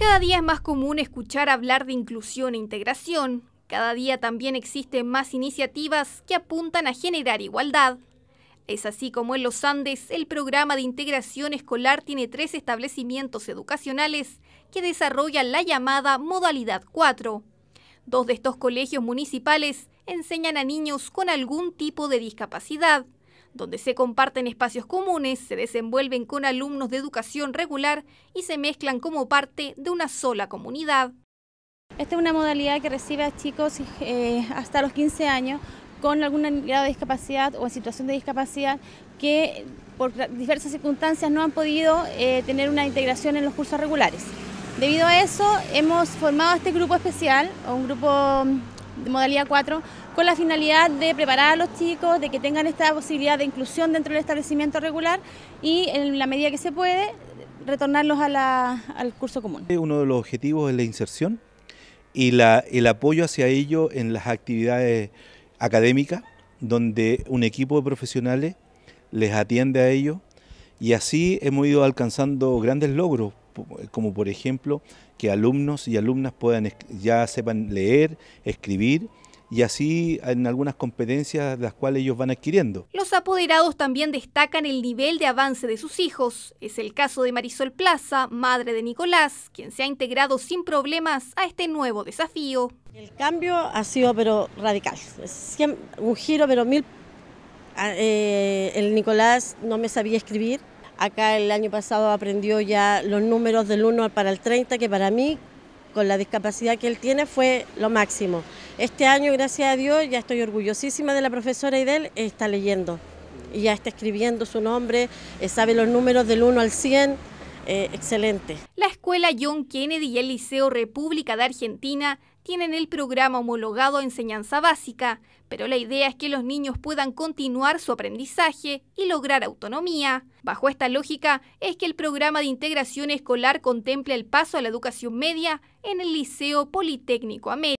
Cada día es más común escuchar hablar de inclusión e integración. Cada día también existen más iniciativas que apuntan a generar igualdad. Es así como en los Andes el programa de integración escolar tiene tres establecimientos educacionales que desarrollan la llamada modalidad 4. Dos de estos colegios municipales enseñan a niños con algún tipo de discapacidad donde se comparten espacios comunes, se desenvuelven con alumnos de educación regular y se mezclan como parte de una sola comunidad. Esta es una modalidad que recibe a chicos eh, hasta los 15 años con alguna grado de discapacidad o en situación de discapacidad que por diversas circunstancias no han podido eh, tener una integración en los cursos regulares. Debido a eso, hemos formado este grupo especial, un grupo de modalidad 4 con la finalidad de preparar a los chicos, de que tengan esta posibilidad de inclusión dentro del establecimiento regular y en la medida que se puede retornarlos al curso común. Uno de los objetivos es la inserción y la, el apoyo hacia ello en las actividades académicas, donde un equipo de profesionales les atiende a ellos y así hemos ido alcanzando grandes logros como por ejemplo que alumnos y alumnas puedan ya sepan leer, escribir y así en algunas competencias las cuales ellos van adquiriendo. Los apoderados también destacan el nivel de avance de sus hijos. Es el caso de Marisol Plaza, madre de Nicolás, quien se ha integrado sin problemas a este nuevo desafío. El cambio ha sido pero radical, un giro pero mil... Ah, eh, el Nicolás no me sabía escribir, Acá el año pasado aprendió ya los números del 1 para el 30, que para mí, con la discapacidad que él tiene, fue lo máximo. Este año, gracias a Dios, ya estoy orgullosísima de la profesora y de él, está leyendo. Y ya está escribiendo su nombre, eh, sabe los números del 1 al 100 eh, excelente. La Escuela John Kennedy y el Liceo República de Argentina tienen el programa homologado Enseñanza Básica, pero la idea es que los niños puedan continuar su aprendizaje y lograr autonomía. Bajo esta lógica es que el programa de integración escolar contempla el paso a la educación media en el Liceo Politécnico América.